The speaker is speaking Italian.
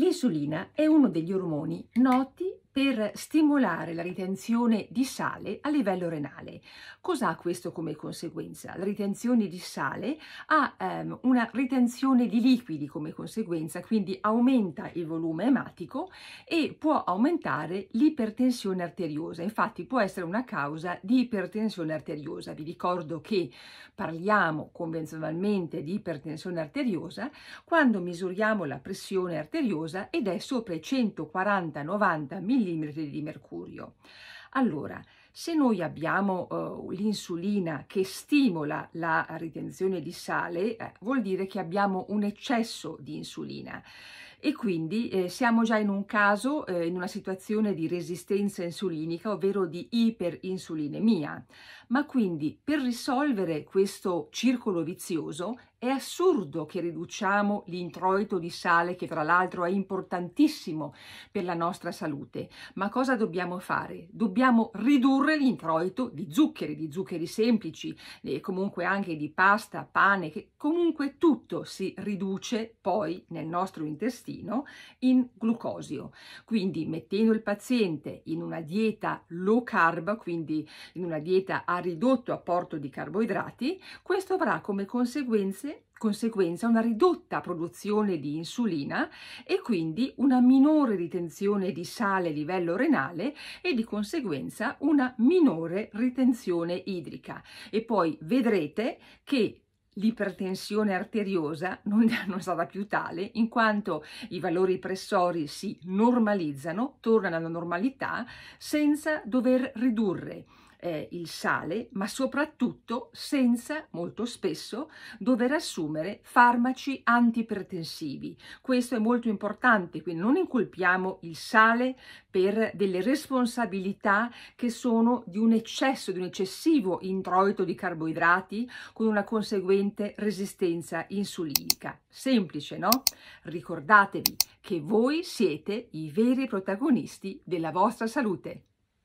L'insulina è uno degli ormoni noti per stimolare la ritenzione di sale a livello renale. Cos'ha questo come conseguenza? La ritenzione di sale ha ehm, una ritenzione di liquidi come conseguenza, quindi aumenta il volume ematico e può aumentare l'ipertensione arteriosa. Infatti può essere una causa di ipertensione arteriosa. Vi ricordo che parliamo convenzionalmente di ipertensione arteriosa quando misuriamo la pressione arteriosa ed è sopra i 140-90 mm di mercurio. Allora, se noi abbiamo uh, l'insulina che stimola la ritenzione di sale, eh, vuol dire che abbiamo un eccesso di insulina e quindi eh, siamo già in un caso, eh, in una situazione di resistenza insulinica, ovvero di iperinsulinemia. Ma quindi per risolvere questo circolo vizioso è assurdo che riduciamo l'introito di sale, che tra l'altro è importantissimo per la nostra salute. Ma cosa dobbiamo fare? Dobbiamo dobbiamo ridurre l'introito di zuccheri, di zuccheri semplici, e comunque anche di pasta, pane, che comunque tutto si riduce poi nel nostro intestino in glucosio. Quindi mettendo il paziente in una dieta low carb, quindi in una dieta a ridotto apporto di carboidrati, questo avrà come conseguenze conseguenza una ridotta produzione di insulina e quindi una minore ritenzione di sale a livello renale e di conseguenza una minore ritenzione idrica. E poi vedrete che l'ipertensione arteriosa non, è stata più tale in quanto i valori pressori si normalizzano, tornano alla normalità senza dover ridurre eh, il sale, ma soprattutto senza, molto spesso, dover assumere farmaci antipertensivi. Questo è molto importante, quindi non incolpiamo il sale per delle responsabilità che sono di un eccesso, di un eccessivo introito di carboidrati con una conseguente resistenza insulinica. Semplice, no? Ricordatevi che voi siete i veri protagonisti della vostra salute.